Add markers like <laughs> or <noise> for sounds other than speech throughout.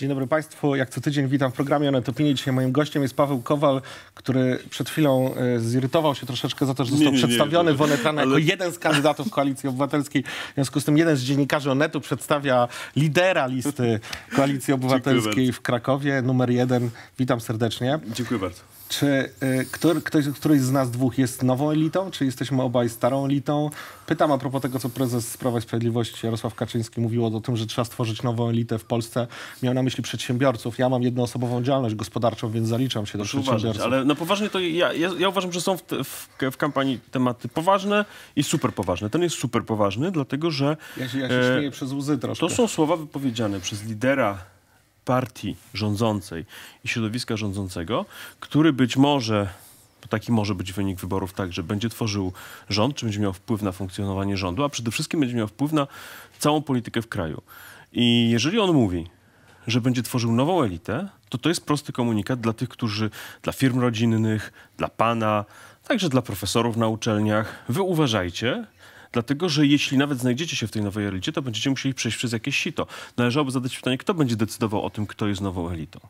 Dzień dobry Państwu. Jak co tydzień witam w programie Onet Opinie. Dzisiaj moim gościem jest Paweł Kowal, który przed chwilą e, zirytował się troszeczkę za to, że został nie, nie, przedstawiony nie, w Onetrana ale... jako jeden z kandydatów Koalicji Obywatelskiej. W związku z tym jeden z dziennikarzy Onetu przedstawia lidera listy Koalicji Obywatelskiej w Krakowie, numer jeden. Witam serdecznie. Dziękuję bardzo. Czy y, który, ktoś, któryś z nas dwóch jest nową elitą, czy jesteśmy obaj starą elitą? Pytam a propos tego, co prezes sprawy Sprawiedliwości Jarosław Kaczyński mówił o tym, że trzeba stworzyć nową elitę w Polsce. Miał na myśli przedsiębiorców. Ja mam jednoosobową działalność gospodarczą, więc zaliczam się do przedsiębiorców. Uważać, ale no poważnie to ja, ja, ja uważam, że są w, te, w, w, kampanii tematy poważne i super poważne. Ten jest super poważny, dlatego że... Ja się, ja się e, śmieję przez łzy troszkę. To są słowa wypowiedziane przez lidera partii rządzącej i środowiska rządzącego, który być może bo taki może być wynik wyborów także będzie tworzył rząd, czy będzie miał wpływ na funkcjonowanie rządu, a przede wszystkim będzie miał wpływ na całą politykę w kraju. I jeżeli on mówi, że będzie tworzył nową elitę, to to jest prosty komunikat dla tych, którzy, dla firm rodzinnych, dla pana, także dla profesorów na uczelniach. Wy uważajcie, Dlatego, że jeśli nawet znajdziecie się w tej nowej elicie, to będziecie musieli przejść przez jakieś sito. Należałoby zadać pytanie, kto będzie decydował o tym, kto jest nową elitą.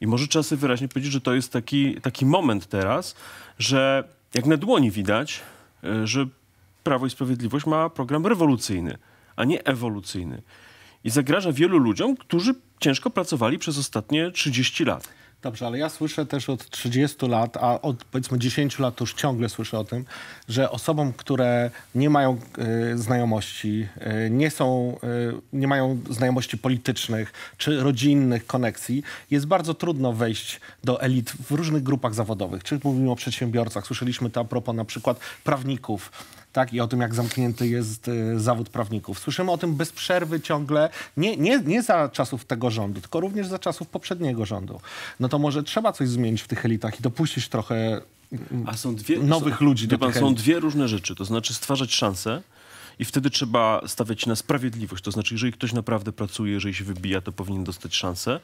I może trzeba sobie wyraźnie powiedzieć, że to jest taki, taki moment teraz, że jak na dłoni widać, e, że Prawo i Sprawiedliwość ma program rewolucyjny, a nie ewolucyjny. I zagraża wielu ludziom, którzy ciężko pracowali przez ostatnie 30 lat. Dobrze, ale ja słyszę też od 30 lat, a od powiedzmy 10 lat już ciągle słyszę o tym, że osobom, które nie mają y, znajomości, y, nie są, y, nie mają znajomości politycznych czy rodzinnych koneksji, jest bardzo trudno wejść do elit w różnych grupach zawodowych. Czy mówimy o przedsiębiorcach, słyszeliśmy to a propos na przykład prawników, tak? i o tym, jak zamknięty jest e, zawód prawników. Słyszymy o tym bez przerwy ciągle, nie, nie, nie za czasów tego rządu, tylko również za czasów poprzedniego rządu. No to może trzeba coś zmienić w tych elitach i dopuścić trochę mm, A są dwie, nowych są, ludzi do pan, Są dwie różne rzeczy, to znaczy stwarzać szanse, i wtedy trzeba stawiać na sprawiedliwość. To znaczy, jeżeli ktoś naprawdę pracuje, jeżeli się wybija, to powinien dostać szansę.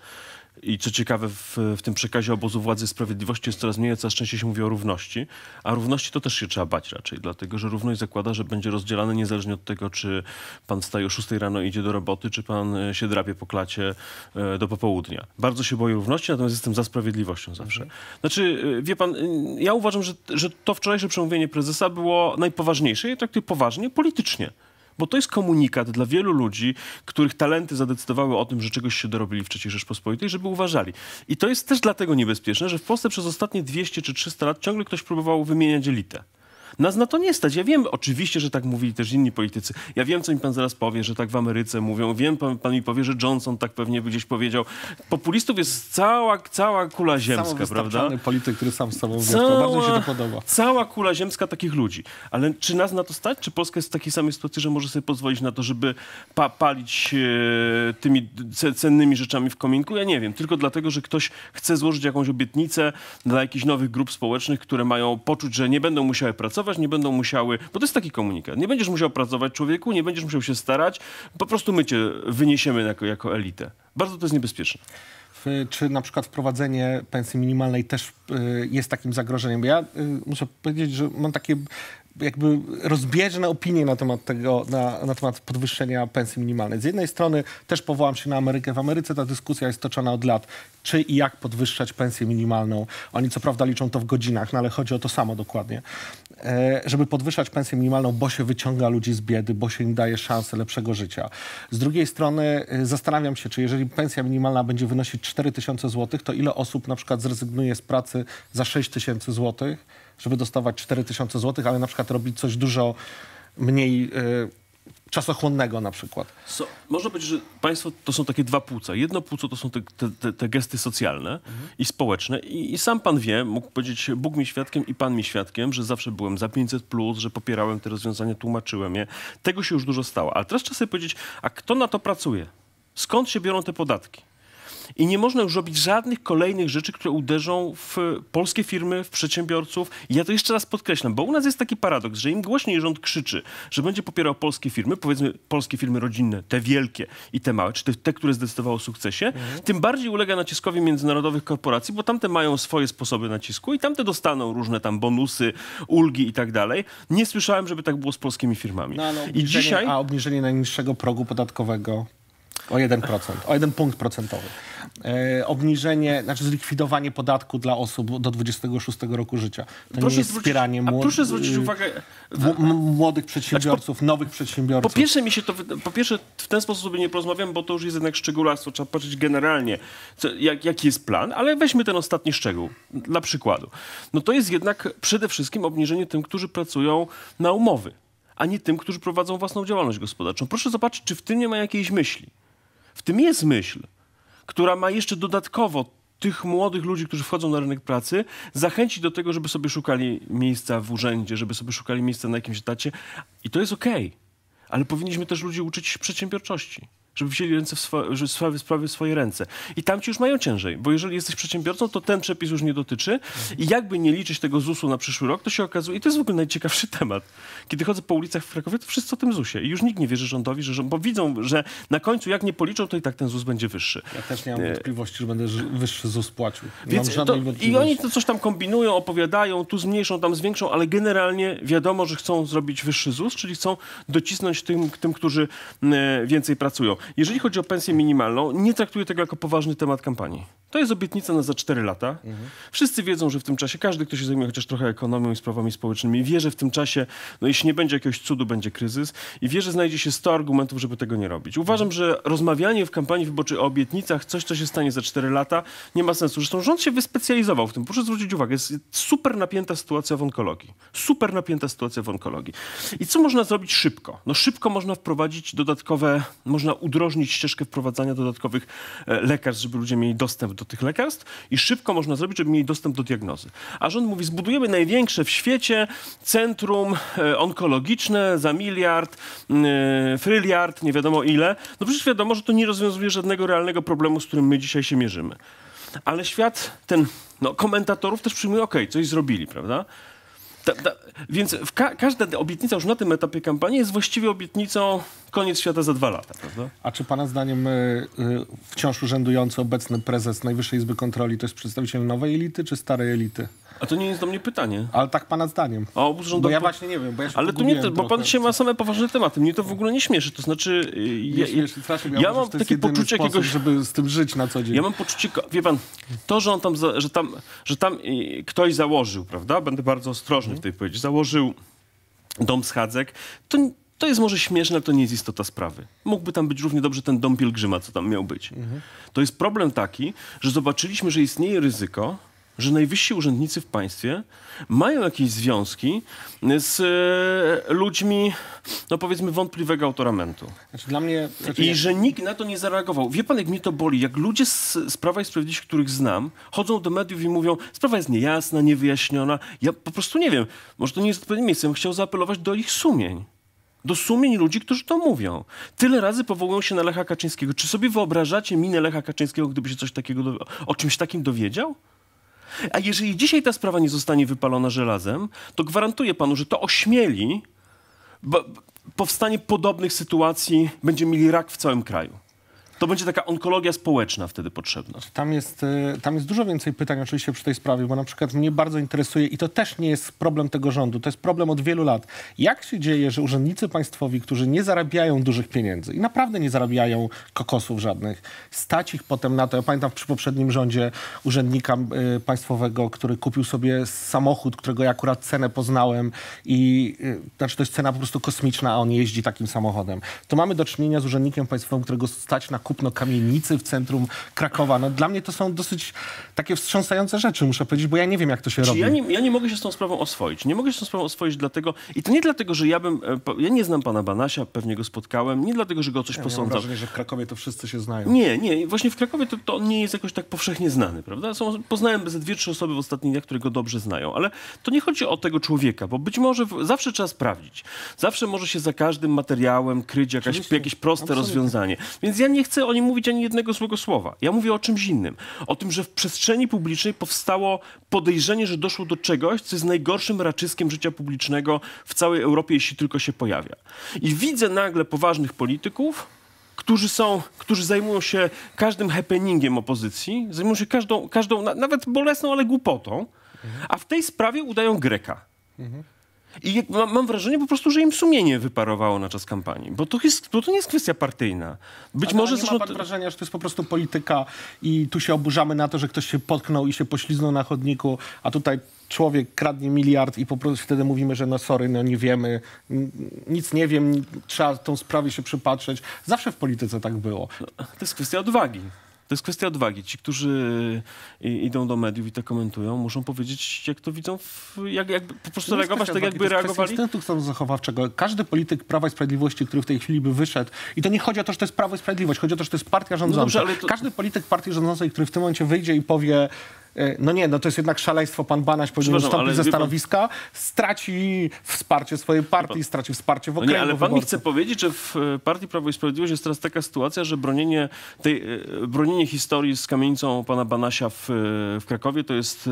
I co ciekawe, w, w tym przekazie obozu władzy sprawiedliwości jest coraz mniej, a coraz częściej się mówi o równości. A równości to też się trzeba bać raczej, dlatego że równość zakłada, że będzie rozdzielane niezależnie od tego, czy pan wstaje o 6 rano i idzie do roboty, czy pan e, się drapie po klacie e, do popołudnia. Bardzo się boję równości, natomiast jestem za sprawiedliwością zawsze. Mhm. Znaczy, e, wie pan, ja uważam, że, że to wczorajsze przemówienie prezesa było najpoważniejsze i tak poważnie politycznie. Bo to jest komunikat dla wielu ludzi, których talenty zadecydowały o tym, że czegoś się dorobili w III Rzeczpospolitej, żeby uważali. I to jest też dlatego niebezpieczne, że w Polsce przez ostatnie 200 czy 300 lat ciągle ktoś próbował wymieniać elitę. Nas na to nie stać. Ja wiem oczywiście, że tak mówili też inni politycy. Ja wiem, co mi pan zaraz powie, że tak w Ameryce mówią. Wiem, pan, pan mi powie, że Johnson tak pewnie by gdzieś powiedział. Populistów jest cała, cała kula ziemska, prawda? polityk, który sam z sobą cała, bardzo się to podoba. Cała kula ziemska takich ludzi. Ale czy nas na to stać? Czy Polska jest w takiej samej sytuacji, że może sobie pozwolić na to, żeby pa palić e, tymi cennymi rzeczami w kominku? Ja nie wiem. Tylko dlatego, że ktoś chce złożyć jakąś obietnicę dla jakichś nowych grup społecznych, które mają poczuć, że nie będą musiały pracować, pracować, nie będą musiały, bo to jest taki komunikat, nie będziesz musiał pracować człowieku, nie będziesz musiał się starać, po prostu my cię wyniesiemy jako, jako elitę. Bardzo to jest niebezpieczne czy na przykład wprowadzenie pensji minimalnej też y, jest takim zagrożeniem. Bo ja y, muszę powiedzieć, że mam takie jakby rozbieżne opinie na temat tego, na, na, temat podwyższenia pensji minimalnej. Z jednej strony też powołam się na Amerykę. W Ameryce ta dyskusja jest toczona od lat, czy i jak podwyższać pensję minimalną. Oni co prawda liczą to w godzinach, no ale chodzi o to samo dokładnie. E, żeby podwyższać pensję minimalną, bo się wyciąga ludzi z biedy, bo się im daje szansę lepszego życia. Z drugiej strony e, zastanawiam się, czy jeżeli pensja minimalna będzie wynosić 4 tysiące to ile osób na przykład zrezygnuje z pracy za 6 tysięcy żeby dostawać 4 tysiące ale na przykład robić coś dużo mniej... Yy, czasochłonnego na przykład. So, może być, że państwo to są takie dwa płuca. Jedno płuco to są te, te, te gesty socjalne mhm. i społeczne I, I, sam pan wie, mógł powiedzieć Bóg mi świadkiem i pan mi świadkiem, że zawsze byłem za 500+, plus, że popierałem te rozwiązania, tłumaczyłem je. Tego się już dużo stało. Ale teraz trzeba sobie powiedzieć, a kto na to pracuje? Skąd się biorą te podatki? i nie można już robić żadnych kolejnych rzeczy, które uderzą w polskie firmy, w przedsiębiorców. I ja to jeszcze raz podkreślam, bo u nas jest taki paradoks, że im głośniej rząd krzyczy, że będzie popierał polskie firmy, powiedzmy polskie firmy rodzinne, te wielkie i te małe, czy te, te które zdecydowały o sukcesie, mhm. tym bardziej ulega naciskowi międzynarodowych korporacji, bo tamte mają swoje sposoby nacisku i tamte dostaną różne tam bonusy, ulgi i tak dalej. Nie słyszałem, żeby tak było z polskimi firmami. No, I dzisiaj... A obniżenie najniższego progu podatkowego? O 1%, o 1 punkt procentowy. E, obniżenie, znaczy zlikwidowanie podatku dla osób do 26 roku życia. To proszę nie jest zwrócić, wspieranie młod... proszę zwrócić y, uwagę... młodych przedsiębiorców, znaczy, po, nowych przedsiębiorców. Po pierwsze, mi się to, po pierwsze w ten sposób sobie nie porozmawiam, bo to już jest jednak szczegółowo. Trzeba patrzeć generalnie, co, jak, jaki jest plan, ale weźmy ten ostatni szczegół dla przykładu. No to jest jednak przede wszystkim obniżenie tym, którzy pracują na umowy, a nie tym, którzy prowadzą własną działalność gospodarczą. Proszę zobaczyć, czy w tym nie ma jakiejś myśli. W tym jest myśl, która ma jeszcze dodatkowo tych młodych ludzi, którzy wchodzą na rynek pracy, zachęcić do tego, żeby sobie szukali miejsca w urzędzie, żeby sobie szukali miejsca na jakimś etacie. I to jest okej. Okay. Ale powinniśmy też ludzi uczyć przedsiębiorczości żeby wzięli ręce w swo- sprawy, sprawy w swoje ręce. I tam ci już mają ciężej, bo jeżeli jesteś przedsiębiorcą, to ten przepis już nie dotyczy mhm. i jakby nie liczyć tego ZUS-u na przyszły rok, to się okazuje, i to jest w ogóle najciekawszy temat, kiedy chodzę po ulicach w Krakowie, to wszyscy o tym ZUS-ie i już nikt nie wierzy rządowi, że, bo widzą, że na końcu jak nie policzą, to i tak ten ZUS będzie wyższy. Ja też nie mam e, wątpliwości, że będę wyższy ZUS płacił. Więc to, I oni to coś tam kombinują, opowiadają, tu zmniejszą, tam zwiększą, ale generalnie wiadomo, że chcą zrobić wyższy ZUS, czyli chcą docisnąć tym, tym którzy e, więcej pracują. Jeżeli chodzi o pensję minimalną, nie traktuję tego jako poważny temat kampanii. To jest obietnica na za 4 lata. Mhm. Wszyscy wiedzą, że w tym czasie każdy, kto się zajmuje chociaż trochę ekonomią i sprawami społecznymi, wie, że w tym czasie, no jeśli nie będzie jakiegoś cudu, będzie kryzys i wie, że znajdzie się 100 argumentów, żeby tego nie robić. Uważam, że rozmawianie w kampanii wyborczej o obietnicach, coś, co się stanie za 4 lata, nie ma sensu. Zresztą rząd się wyspecjalizował w tym. Proszę zwrócić uwagę, jest super napięta sytuacja w onkologii. Super napięta sytuacja w onkologii. I co można zrobić szybko? No szybko można wprowadzić dodatkowe, można udrożnić ścieżkę wprowadzania dodatkowych e, lekarstw, żeby ludzie mieli dostęp do tych lekarstw i szybko można zrobić, żeby mieli dostęp do diagnozy. A rząd mówi, zbudujemy największe w świecie centrum e, onkologiczne za miliard, e, fryliard, nie wiadomo ile. No przecież wiadomo, że to nie rozwiązuje żadnego realnego problemu, z którym my dzisiaj się mierzymy. Ale świat ten, no, komentatorów też przyjmuje, okej, okay, coś zrobili, prawda? Ta, ta, więc ka każda obietnica już na tym etapie kampanii jest właściwie obietnicą koniec świata za dwa lata, prawda? A czy pana zdaniem y, y, wciąż urzędujący obecny prezes Najwyższej Izby Kontroli to jest przedstawiciel nowej elity czy starej elity? A to nie jest do mnie pytanie. Ale tak pana zdaniem. A obóz rządowy... Bo ja właśnie nie wiem, bo ja Ale to bo pan dzisiaj ma same poważne tematy. Mnie to w ogóle nie śmieszy. To znaczy... Y, ja, śmieszy, ja, ja mam takie poczucie sposób, jakiegoś... żeby z tym żyć na co dzień. Ja mam poczucie... Wie pan, to, że on tam... Że tam, że tam y, ktoś założył, prawda? Będę bardzo ostrożny w tej mhm. powiedzi. Założył dom schadzek. To... To jest może śmieszne, ale to nie jest istota sprawy. Mógłby tam być równie dobrze ten dom pielgrzyma, co tam miał być. Mhm. To jest problem taki, że zobaczyliśmy, że istnieje ryzyko, że najwyżsi urzędnicy w państwie mają jakieś związki z y, ludźmi, no powiedzmy, wątpliwego autoramentu. Znaczy, dla mnie... Znaczy I nie... że nikt na to nie zareagował. Wie pan, jak mnie to boli, jak ludzie z, z Prawa i Sprawiedliwości, których znam, chodzą do mediów i mówią, sprawa jest niejasna, niewyjaśniona. Ja po prostu nie wiem, może to nie jest odpowiednie miejsce. Ja bym chciał zaapelować do ich sumień do sumień ludzi, którzy to mówią. Tyle razy powołują się na Lecha Kaczyńskiego. Czy sobie wyobrażacie minę Lecha Kaczyńskiego, gdyby się coś takiego, o czymś takim dowiedział? A jeżeli dzisiaj ta sprawa nie zostanie wypalona żelazem, to gwarantuję panu, że to ośmieli, bo powstanie podobnych sytuacji, będziemy mieli rak w całym kraju. To będzie taka onkologia społeczna wtedy potrzebna. Tam jest, y, tam jest dużo więcej pytań oczywiście przy tej sprawie, bo na przykład mnie bardzo interesuje i to też nie jest problem tego rządu, to jest problem od wielu lat. Jak się dzieje, że urzędnicy państwowi, którzy nie zarabiają dużych pieniędzy i naprawdę nie zarabiają kokosów żadnych, stać ich potem na to. Ja pamiętam przy poprzednim rządzie urzędnika y, państwowego, który kupił sobie samochód, którego ja akurat cenę poznałem i y, znaczy to jest cena po prostu kosmiczna, a on jeździ takim samochodem. To mamy do czynienia z urzędnikiem państwowym, którego stać na kupno kamienicy w centrum Krakowa. No, dla mnie to są dosyć takie wstrząsające rzeczy, muszę powiedzieć, bo ja nie wiem, jak to się znaczy, robi. Ja nie, ja nie mogę się z tą sprawą oswoić. Nie mogę się z tą sprawą oswoić dlatego... I to nie dlatego, że ja bym... E, ja nie znam pana Banasia, pewnie go spotkałem. Nie dlatego, że go coś ja posądzam. Mam wrażenie, że w Krakowie to wszyscy się znają. Nie, nie. Właśnie w Krakowie to, to on nie jest jakoś tak powszechnie znany, prawda? Są, poznałem ze dwie, trzy osoby w ostatnich dniach, które go dobrze znają. Ale to nie chodzi o tego człowieka, bo być może w, zawsze trzeba sprawdzić. Zawsze może się za każdym materiałem kryć jakaś, jakieś proste Absolutnie. rozwiązanie. Więc ja nie chcę chcę o nim mówić ani jednego złego słowa. Ja mówię o czymś innym. O tym, że w przestrzeni publicznej powstało podejrzenie, że doszło do czegoś, co jest najgorszym raczyskiem życia publicznego w całej Europie, jeśli tylko się pojawia. I widzę nagle poważnych polityków, którzy są, którzy zajmują się każdym happeningiem opozycji, zajmują się każdą, każdą nawet bolesną, ale głupotą, a w tej sprawie udają Greka. Mhm. I mam wrażenie po prostu, że im sumienie wyparowało na czas kampanii, bo to, jest, bo to nie jest kwestia partyjna. Być Ale może... Nie zresztą... ma pan wrażenia, że to jest po prostu polityka i tu się oburzamy na to, że ktoś się potknął i się pośliznął na chodniku, a tutaj człowiek kradnie miliard i po prostu wtedy mówimy, że no sorry, no nie wiemy, nic nie wiem, trzeba tą sprawie się przypatrzeć. Zawsze w polityce tak było. No, to jest kwestia odwagi. To jest kwestia odwagi. Ci, którzy e, idą do mediów i to komentują, muszą powiedzieć, jak to widzą, w, jak, jak, po prostu reagować tak, jakby to reagowali. instynktu Każdy polityk Prawa i Sprawiedliwości, który w tej chwili by wyszedł, i to nie chodzi o to, że to jest Prawo i Sprawiedliwość, chodzi o to, że to jest partia rządząca. No dobrze, to... Każdy polityk partii rządzącej, który w tym momencie wyjdzie i powie E, no nie, no to jest jednak szaleństwo, pan Banaś powinien ustąpić ze stanowiska, pan... straci wsparcie swojej partii, pan... straci wsparcie w okręgu no nie, ale pan mi chce powiedzieć, że w e, partii Prawo i Sprawiedliwość jest teraz taka sytuacja, że bronienie, tej, e, bronienie historii z kamienicą pana Banasia w, w Krakowie to jest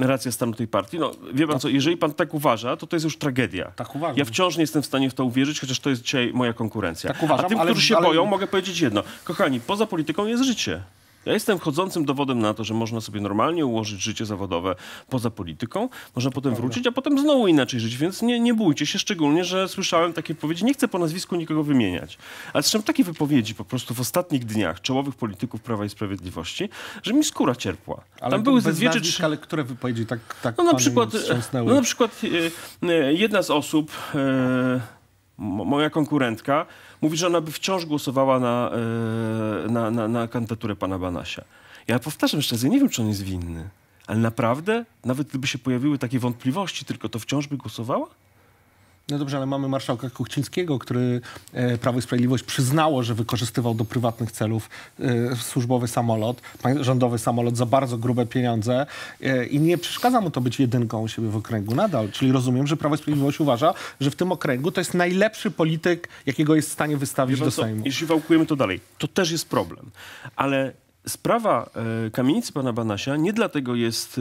racja stanu tej partii. No wie pan tak. co, jeżeli pan tak uważa, to to jest już tragedia. Tak uważam. Ja wciąż nie jestem w stanie w to uwierzyć, chociaż to jest dzisiaj moja konkurencja. Tak uważam, A tym, ale, którzy się ale... boją, mogę powiedzieć jedno. Kochani, poza polityką jest życie. Ja jestem chodzącym dowodem na to, że można sobie normalnie ułożyć życie zawodowe poza polityką, można potem wrócić, a potem znowu inaczej żyć, więc nie, nie bójcie się, szczególnie, że słyszałem takie wypowiedzi, nie chcę po nazwisku nikogo wymieniać, ale słyszałem takie wypowiedzi po prostu w ostatnich dniach czołowych polityków Prawa i Sprawiedliwości, że mi skóra cierpła. Ale Tam były ze dwie czy Ale które wypowiedzi tak, tak no na przykład, no na przykład e, e, jedna z osób... Yy, moja konkurentka, mówi, że ona by wciąż głosowała na, e, na, na, na kandydaturę pana Banasia. Ja powtarzam szczerze, nie wiem, czy on jest winny, ale naprawdę, nawet gdyby się pojawiły takie wątpliwości, tylko to wciąż by głosowała? No dobrze, ale mamy marszałka Kuchcińskiego, który e, Prawo i Sprawiedliwość przyznało, że wykorzystywał do prywatnych celów e, służbowy samolot, rządowy samolot za bardzo grube pieniądze e, i nie przeszkadza mu to być jedynką u siebie w okręgu nadal. Czyli rozumiem, że Prawo i Sprawiedliwość uważa, że w tym okręgu to jest najlepszy polityk, jakiego jest w stanie wystawić Wiesz, do Sejmu. To, jeśli wałkujemy to dalej, to też jest problem. Ale sprawa e, kamienicy pana Banasia nie dlatego jest,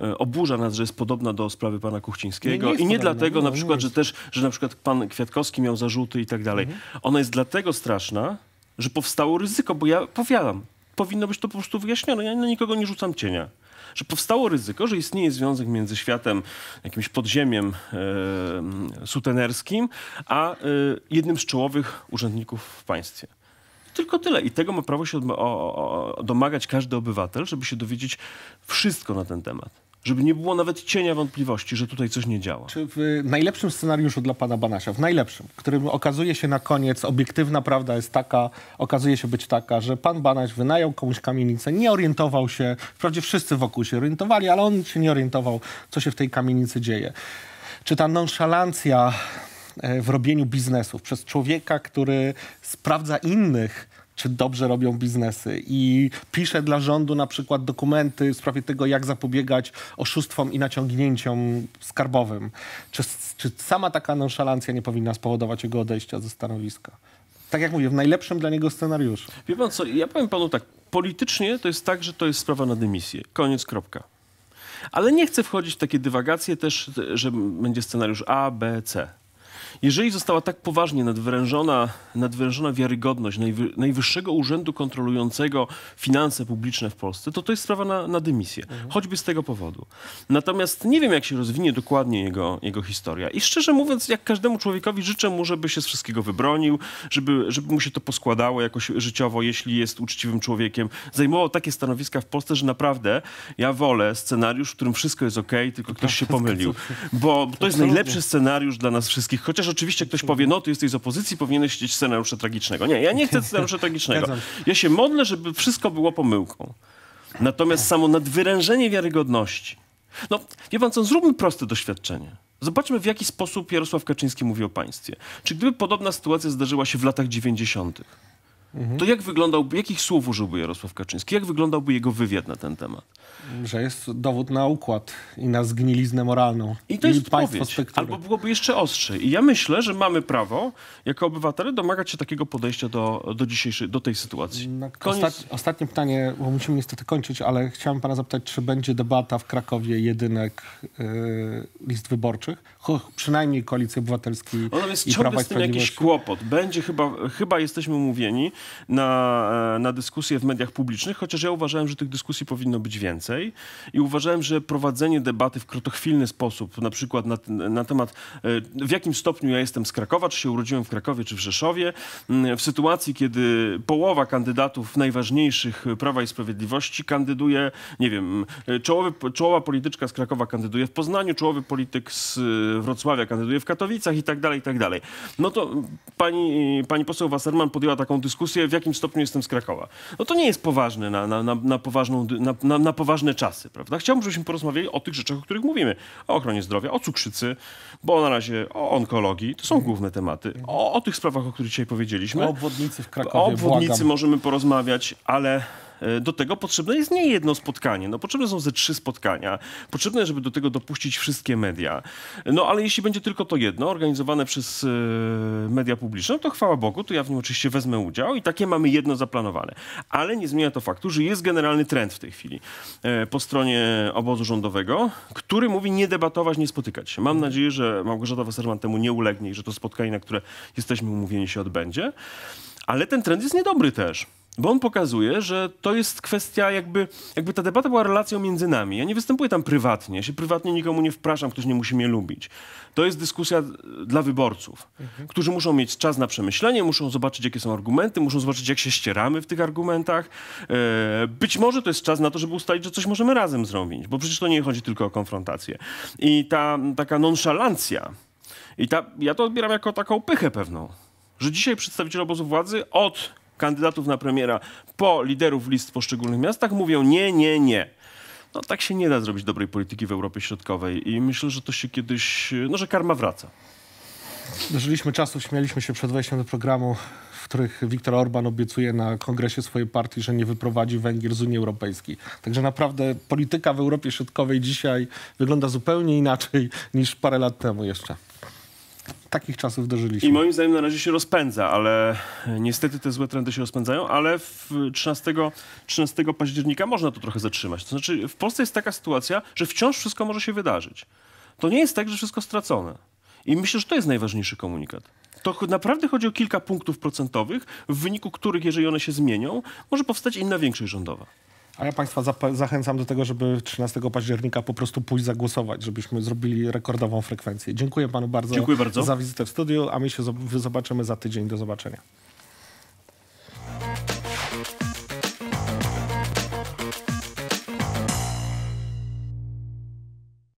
e, e, oburza nas, że jest podobna do sprawy pana Kuchcińskiego nie, nie i nie podobna, dlatego nie, na przykład, że też, że na przykład pan Kwiatkowski miał zarzuty i tak dalej. Mhm. Ona jest dlatego straszna, że powstało ryzyko, bo ja powiadam, powinno być to po prostu wyjaśnione. Ja na nikogo nie rzucam cienia że powstało ryzyko, że istnieje związek między światem, jakimś podziemiem e, sutenerskim, a e, jednym z czołowych urzędników w państwie. Tylko tyle. I tego ma prawo się domagać każdy obywatel, żeby się dowiedzieć wszystko na ten temat. Żeby nie było nawet cienia wątpliwości, że tutaj coś nie działa. Czy w najlepszym scenariuszu dla pana Banasia, w najlepszym, którym okazuje się na koniec, obiektywna prawda jest taka, okazuje się być taka, że pan Banaś wynajął komuś kamienicę, nie orientował się, wprawdzie wszyscy wokół się orientowali, ale on się nie orientował, co się w tej kamienicy dzieje. Czy ta nonszalancja E, w robieniu biznesów, przez człowieka, który sprawdza innych, czy dobrze robią biznesy i pisze dla rządu na przykład dokumenty w sprawie tego, jak zapobiegać oszustwom i naciągnięciom skarbowym. Czy, czy sama taka nonszalancja nie powinna spowodować jego odejścia ze stanowiska? tak jak mówię, w najlepszym dla niego scenariuszu. Wie pan co, ja powiem panu tak, politycznie to jest tak, że to jest sprawa na dymisję. Koniec, kropka. Ale nie chcę wchodzić w takie dywagacje też, że będzie scenariusz A, B, C. Jeżeli została tak poważnie nadwyrężona, nadwyrężona wiarygodność najwy, Najwyższego Urzędu Kontrolującego Finanse Publiczne w Polsce, to to jest sprawa na, na dymisję, mhm. choćby z tego powodu. Natomiast nie wiem, jak się rozwinie dokładnie jego, jego historia. I szczerze mówiąc, jak każdemu człowiekowi życzę mu, żeby się z wszystkiego wybronił, żeby, żeby mu się to poskładało jakoś życiowo, jeśli jest uczciwym człowiekiem. Zajmował takie stanowiska w Polsce, że naprawdę ja wolę scenariusz, w którym wszystko jest ok, tylko ktoś się pomylił. Bo to jest najlepszy scenariusz dla nas wszystkich, chociaż Chociaż oczywiście ktoś powie, no ty jesteś z opozycji, powinieneś chcieć scenariusza tragicznego. Nie, ja nie chcę <laughs> scenariusza tragicznego. Ja się modlę, żeby wszystko było pomyłką. Natomiast samo nadwyrężenie wiarygodności. No, wie pan co, zróbmy proste doświadczenie. Zobaczmy, w jaki sposób Jarosław Kaczyński mówi o państwie. Czy gdyby podobna sytuacja zdarzyła się w latach 90., Mhm. To jak wyglądałby, jakich słów użyłby Jarosław Kaczyński? Jak wyglądałby jego wywiad na ten temat? Że jest dowód na układ i na zgniliznę moralną. I to jest odpowiedź. Albo byłoby jeszcze ostrzej. I ja myślę, że mamy prawo, jako obywatele, domagać się takiego podejścia do, do dzisiejszej, do tej sytuacji. ostat, ostatnie pytanie, bo musimy niestety kończyć, ale chciałem pana zapytać, czy będzie debata w Krakowie jedynek y, list wyborczych? Cho, przynajmniej Koalicji Obywatelskiej jest i Prawa i Sprawiedliwości. jakiś kłopot. Będzie chyba, chyba jesteśmy mówieni, na, e, na dyskusje w mediach publicznych, chociaż ja uważałem, że tych dyskusji powinno być więcej i uważałem, że prowadzenie debaty w krotochwilny sposób, na przykład na, na temat e, w jakim stopniu ja jestem z Krakowa, czy się urodziłem w Krakowie, czy w Rzeszowie, mm, w sytuacji, kiedy połowa kandydatów najważniejszych Prawa i Sprawiedliwości kandyduje, nie wiem, e, czołowy, czołowa polityczka z Krakowa kandyduje w Poznaniu, czołowy polityk z Wrocławia kandyduje w Katowicach i tak dalej, i tak dalej. No to pani, pani poseł Wasserman podjęła taką dyskusję, dyskusję, w jakim stopniu jestem z Krakowa. No to nie jest poważne na, na, na, na poważną, na, na, poważne czasy, prawda? Chciałbym, żebyśmy porozmawiali o tych rzeczach, o których mówimy. O ochronie zdrowia, o cukrzycy, bo na razie o onkologii, to są główne tematy. O, o tych sprawach, o których dzisiaj powiedzieliśmy. O obwodnicy w Krakowie, O obwodnicy błagam. możemy porozmawiać, ale E, do tego potrzebne jest nie jedno spotkanie. No, potrzebne są ze trzy spotkania. Potrzebne, żeby do tego dopuścić wszystkie media. No ale jeśli będzie tylko to jedno, organizowane przez e, media publiczne, no to chwała Bogu, to ja w nim oczywiście wezmę udział i takie mamy jedno zaplanowane. Ale nie zmienia to faktu, że jest generalny trend w tej chwili e, po stronie obozu rządowego, który mówi nie debatować, nie spotykać się. Mam nadzieję, że Małgorzata Wasserman temu nie ulegnie i że to spotkanie, na które jesteśmy umówieni, się odbędzie. Ale ten trend jest niedobry też. Bo on pokazuje, że to jest kwestia jakby, jakby ta debata była relacją między nami. Ja nie występuję tam prywatnie, ja się prywatnie nikomu nie wpraszam, ktoś nie musi mnie lubić. To jest dyskusja dla wyborców, mhm. którzy muszą mieć czas na przemyślenie, muszą zobaczyć, jakie są argumenty, muszą zobaczyć, jak się ścieramy w tych argumentach. E, być może to jest czas na to, żeby ustalić, że coś możemy razem zrobić, bo przecież to nie chodzi tylko o konfrontację. I ta taka nonszalancja, i ta, ja to odbieram jako taką pychę pewną, że dzisiaj przedstawiciele obozu władzy od kandydatów na premiera po liderów list w poszczególnych miastach mówią nie, nie, nie. No tak się nie da zrobić dobrej polityki w Europie Środkowej i myślę, że to się kiedyś, no że karma wraca. Dożyliśmy czasu, śmialiśmy się przed wejściem do programu, w których Viktor Orban obiecuje na kongresie swojej partii, że nie wyprowadzi Węgier z Unii Europejskiej. Także naprawdę polityka w Europie Środkowej dzisiaj wygląda zupełnie inaczej niż parę lat temu jeszcze takich czasów dożyliśmy. I moim zdaniem na razie się rozpędza, ale niestety te złe trendy się rozpędzają, ale 13, 13 października można to trochę zatrzymać. To znaczy w Polsce jest taka sytuacja, że wciąż wszystko może się wydarzyć. To nie jest tak, że wszystko stracone. I myślę, że to jest najważniejszy komunikat. To naprawdę chodzi o kilka punktów procentowych, w wyniku których, jeżeli one się zmienią, może powstać inna większość rządowa. A ja Państwa zachęcam do tego, żeby 13 października po prostu pójść zagłosować, żebyśmy zrobili rekordową frekwencję. Dziękuję Panu bardzo, Dziękuję bardzo. za wizytę w studiu, a my się zobaczymy za tydzień. Do zobaczenia.